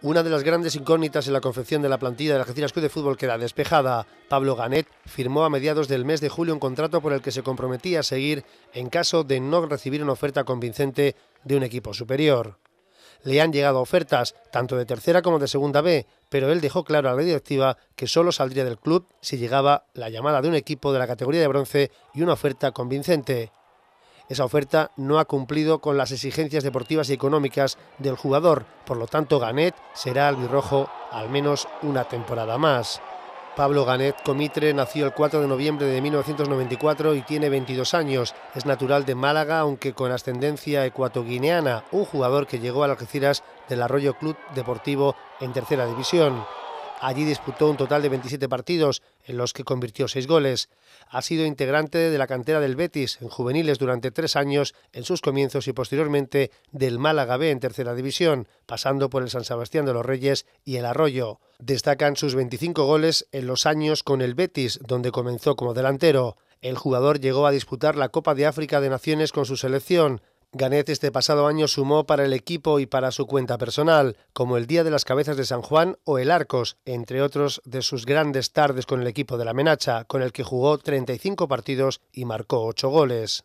Una de las grandes incógnitas en la confección de la plantilla la Algeciras Club de Fútbol queda despejada. Pablo Ganet firmó a mediados del mes de julio un contrato por el que se comprometía a seguir en caso de no recibir una oferta convincente de un equipo superior. Le han llegado ofertas, tanto de tercera como de segunda B, pero él dejó claro a la directiva que solo saldría del club si llegaba la llamada de un equipo de la categoría de bronce y una oferta convincente. Esa oferta no ha cumplido con las exigencias deportivas y económicas del jugador, por lo tanto Ganet será albirrojo al menos una temporada más. Pablo Ganet Comitre nació el 4 de noviembre de 1994 y tiene 22 años. Es natural de Málaga, aunque con ascendencia ecuatoguineana, un jugador que llegó a Algeciras del Arroyo Club Deportivo en tercera división. Allí disputó un total de 27 partidos, en los que convirtió 6 goles. Ha sido integrante de la cantera del Betis en juveniles durante tres años en sus comienzos y posteriormente del Málaga B en tercera división, pasando por el San Sebastián de los Reyes y el Arroyo. Destacan sus 25 goles en los años con el Betis, donde comenzó como delantero. El jugador llegó a disputar la Copa de África de Naciones con su selección, Ganet este pasado año sumó para el equipo y para su cuenta personal, como el Día de las Cabezas de San Juan o el Arcos, entre otros de sus grandes tardes con el equipo de la Menacha, con el que jugó 35 partidos y marcó 8 goles.